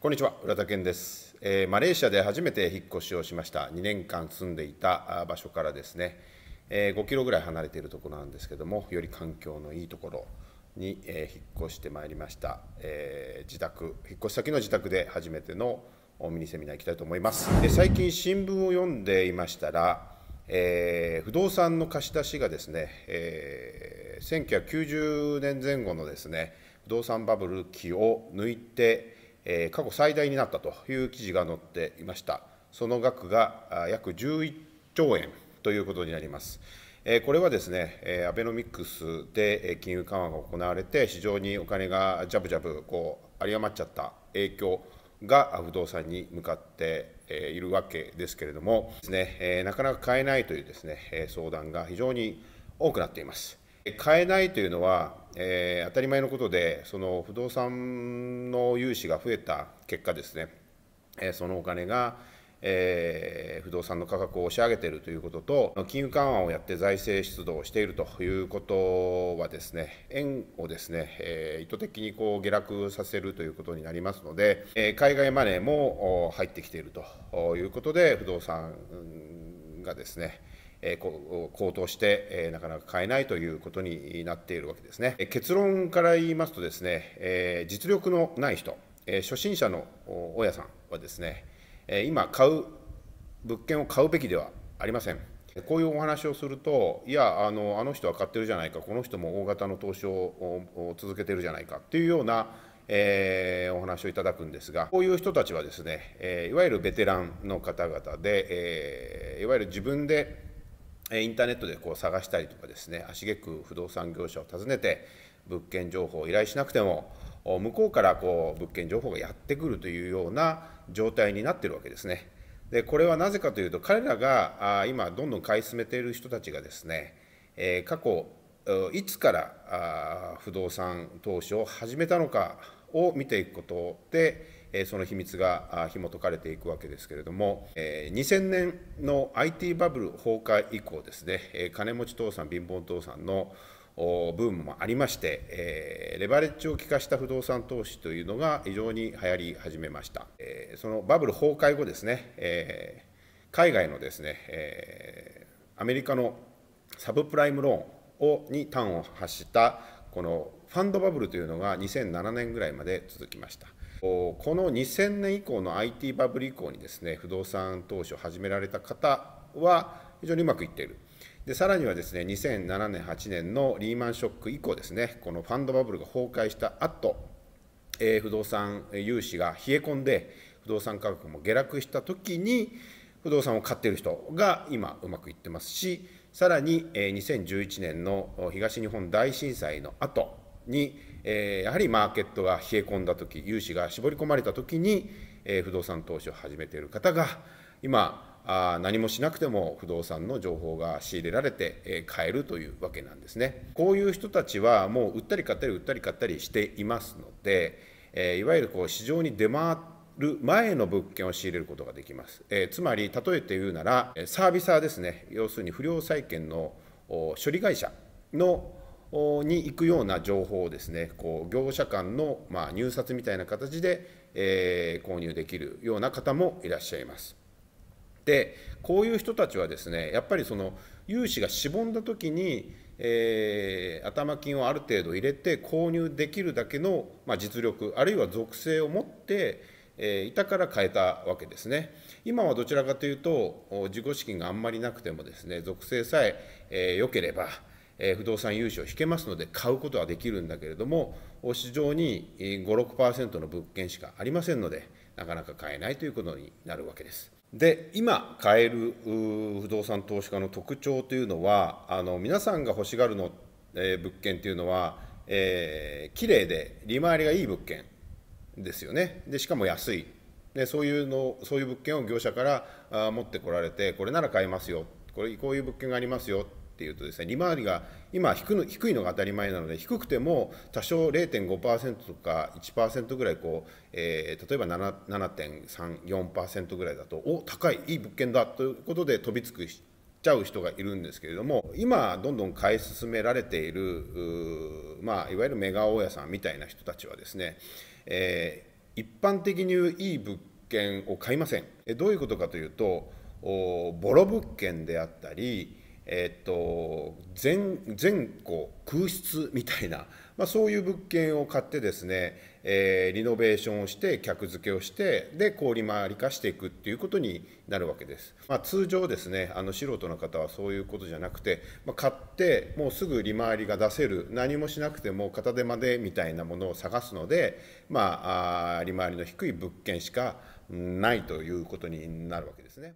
こんにちは浦田健です、えー、マレーシアで初めて引っ越しをしました2年間住んでいた場所からですね、えー、5キロぐらい離れているところなんですけどもより環境のいいところに、えー、引っ越してまいりました、え自宅引っ越し先の自宅で初めてのミニセミナー行きたいと思いますで最近新聞を読んでいましたら、え不動産の貸し出しがですね、え1990年前後のですね不動産バブル期を抜いてえ過去最大になったという記事が載っていました。その額が約11兆円ということになります。これはですね、アベノミクスで金融緩和が行われて、市場にお金がじゃぶじゃぶこう有り余っちゃった影響が不動産に向かっているわけですけれども、ですね、なかなか買えないというですね相談が非常に多くなっています。買えないというのは、えー、当たり前のことで、その不動産の融資が増えた結果ですね、えー、そのお金が、えー、不動産の価格を押し上げているということと、金融緩和をやって財政出動をしているということはですね、円をですね、えー、意図的にこう下落させるということになりますので、えー、海外マネーも入ってきているということで、不動産がですね、え高騰して、えなかなか買えないということになっているわけですね。結論から言いますとですね、え実力のない人、え初心者の大家さんはですね、え今買う物件を買うべきではありません。こういうお話をすると、いやあの、あの人は買ってるじゃないか、この人も大型の投資を続けてるじゃないかっていうようなえー、お話をいただくんですがこういう人たちはですね、えー、いわゆるベテランの方々で、えー、いわゆる自分でインターネットでこう探したりとかですね足げく不動産業者を訪ねて物件情報を依頼しなくても向こうからこう物件情報がやってくるというような状態になってるわけですね。でこれはなぜかというと彼らが今どんどん買い進めている人たちがですね過去いつから不動産投資を始めたのかを見ていくことでえその秘密が紐解かれていくわけですけれども、え2000年の IT バブル崩壊以降ですね、え金持ち倒産貧乏倒産のブームもありまして、えレバレッジを利かした不動産投資というのが非常に流行り始めました、えそのバブル崩壊後ですね、え海外のですね、えアメリカのサブプライムローンをに端を発したこのファンドバブルというのが2007年ぐらいまで続きましたこの2000年以降の IT バブル以降にですね不動産投資を始められた方は非常にうまくいっている。でさらにはですね2007年8年のリーマンショック以降ですねこのファンドバブルが崩壊した後、えー、不動産融資が冷え込んで不動産価格も下落した時に不動産を買っている人が今うまくいってますしさらに2011年の東日本大震災の後にえー、やはりマーケットが冷え込んだとき、融資が絞り込まれたときに、えー、不動産投資を始めている方が、今、あ何もしなくても不動産の情報が仕入れられて、えー、買えるというわけなんですね。こういう人たちは、もう売ったり買ったり、売ったり買ったりしていますので、えー、いわゆるこう市場に出回る前の物件を仕入れることができます。えー、つまり、例えて言うなら、サービサーですね、要するに不良債権の処理会社のに行くような情報をですねこう業者間の、まあ、入札みたいな形で、えー、購入できるような方もいらっしゃいます。でこういう人たちはですねやっぱりその融資がしぼんだ時に、えー、頭金をある程度入れて購入できるだけの、まあ、実力あるいは属性を持って、えー、いたから変えたわけですね今はどちらかというと自己資金があんまりなくてもですね属性さえ良、えー、ければえ不動産融資を引けますので買うことはできるんだけれども市場に5、6%の物件しかありませんのでなかなか買えないということになるわけです。で今買える不動産投資家の特徴というのはあの皆さんが欲しがるの、えー、物件というのは、えー、綺麗で利回りがいい物件ですよねでしかも安いでそういうのそういう物件を業者からあ持ってこられてこれなら買えますよこれこういう物件がありますよっていうとですね利回りが今低いのが当たり前なので低くても多少0.5%とか1%ぐらいこう、えー、例えば7.34%ぐらいだとお高いいい物件だということで飛びつくちゃう人がいるんですけれども今どんどん買い進められているまあ、いわゆるメガ大家さんみたいな人たちはですね、えー、一般的に言ういい物件を買いませんどういうことかというとボロ物件であったりえっと、全全戸空室みたいな、まあ、そういう物件を買ってですね、えー、リノベーションをして客付けをしてで氷回り化していくっていうことになるわけです、まあ、通常ですねあの素人の方はそういうことじゃなくて、まあ、買ってもうすぐ利回りが出せる何もしなくても片手間でみたいなものを探すので、まあ、あ利回りの低い物件しかないということになるわけですね。